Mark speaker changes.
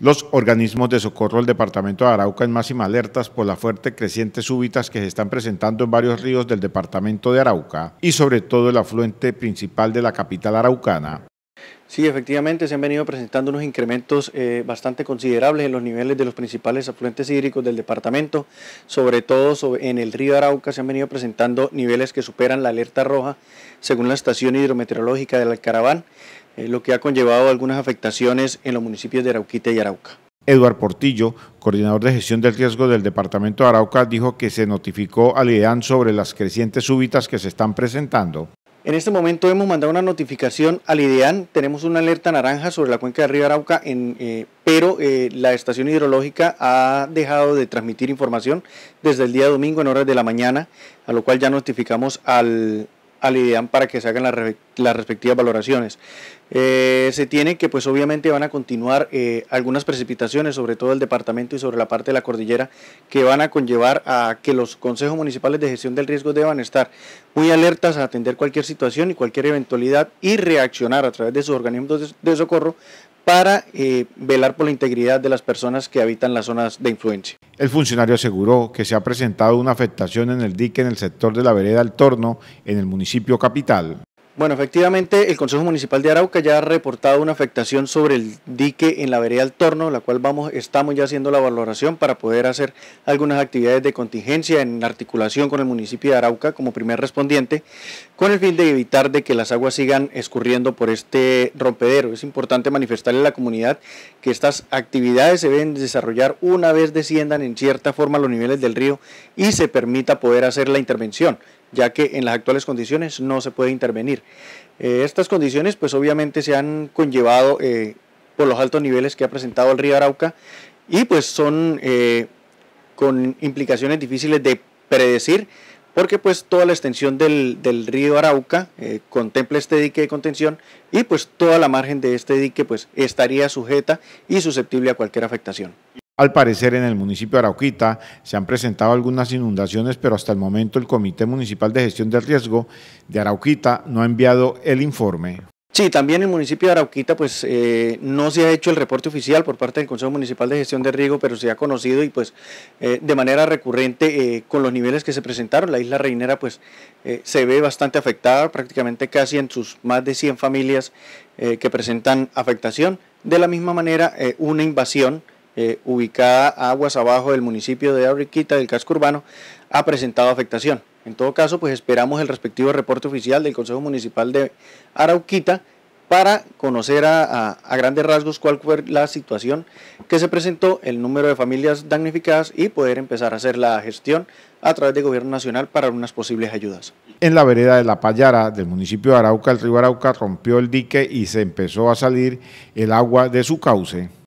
Speaker 1: Los organismos de socorro del departamento de Arauca en máxima alertas por las fuertes crecientes súbitas que se están presentando en varios ríos del departamento de Arauca y sobre todo el afluente principal de la capital araucana,
Speaker 2: Sí, efectivamente se han venido presentando unos incrementos eh, bastante considerables en los niveles de los principales afluentes hídricos del departamento, sobre todo en el río Arauca se han venido presentando niveles que superan la alerta roja según la estación hidrometeorológica del Alcaraván, eh, lo que ha conllevado algunas afectaciones en los municipios de Arauquita y Arauca.
Speaker 1: Eduard Portillo, coordinador de gestión del riesgo del departamento de Arauca, dijo que se notificó al IDEAN sobre las crecientes súbitas que se están presentando.
Speaker 2: En este momento hemos mandado una notificación al IDEAN, tenemos una alerta naranja sobre la cuenca de río Arauca, en, eh, pero eh, la estación hidrológica ha dejado de transmitir información desde el día domingo en horas de la mañana, a lo cual ya notificamos al, al IDEAN para que se hagan las las respectivas valoraciones. Eh, se tiene que, pues obviamente van a continuar eh, algunas precipitaciones, sobre todo el departamento y sobre la parte de la cordillera, que van a conllevar a que los consejos municipales de gestión del riesgo deban estar muy alertas a atender cualquier situación y cualquier eventualidad y reaccionar a través de sus organismos de, socorro para eh, velar por la integridad de las personas que habitan las zonas de influencia.
Speaker 1: El funcionario aseguró que se ha presentado una afectación en el dique en el sector de la vereda El Torno, en el municipio capital.
Speaker 2: Bueno, efectivamente, el Consejo Municipal de Arauca ya ha reportado una afectación sobre el dique en la vereda El Torno, la cual vamos, estamos ya haciendo la valoración para poder hacer algunas actividades de contingencia en articulación con el municipio de Arauca como primer respondiente, con el fin de evitar de que las aguas sigan escurriendo por este rompedero. Es importante manifestarle a la comunidad que estas actividades se deben desarrollar una vez desciendan en cierta forma los niveles del río y se permita poder hacer la intervención ya que en las actuales condiciones no se puede intervenir. Eh, estas condiciones pues obviamente se han conllevado eh, por los altos niveles que ha presentado el río Arauca y pues son eh, con implicaciones difíciles de predecir porque pues toda la extensión del, del río Arauca contempla este dique de contención y pues toda la margen de este dique pues estaría sujeta y susceptible a cualquier afectación.
Speaker 1: Al parecer en el municipio de Arauquita se han presentado algunas inundaciones, pero hasta el momento el Comité Municipal de Gestión del Riesgo de Arauquita no ha enviado el informe.
Speaker 2: Sí, también en el municipio de Arauquita pues eh, no se ha hecho el reporte oficial por parte del Consejo Municipal de Gestión de Riesgo, pero se ha conocido y pues eh, de manera recurrente eh, con los niveles que se presentaron. La isla Reinera pues se ve bastante afectada, prácticamente casi en sus más de 100 familias que presentan afectación. De la misma manera, una invasión eh, ubicada aguas abajo del municipio de Arauquita del casco urbano, ha presentado afectación. En todo caso, pues esperamos el respectivo reporte oficial del Consejo Municipal de Arauquita para conocer a, grandes rasgos cuál fue la situación que se presentó, el número de familias damnificadas y poder empezar a hacer la gestión a través del Gobierno Nacional para unas posibles ayudas.
Speaker 1: En la vereda de La Payara del municipio de Arauca, el río Arauca rompió el dique y se empezó a salir el agua de su cauce.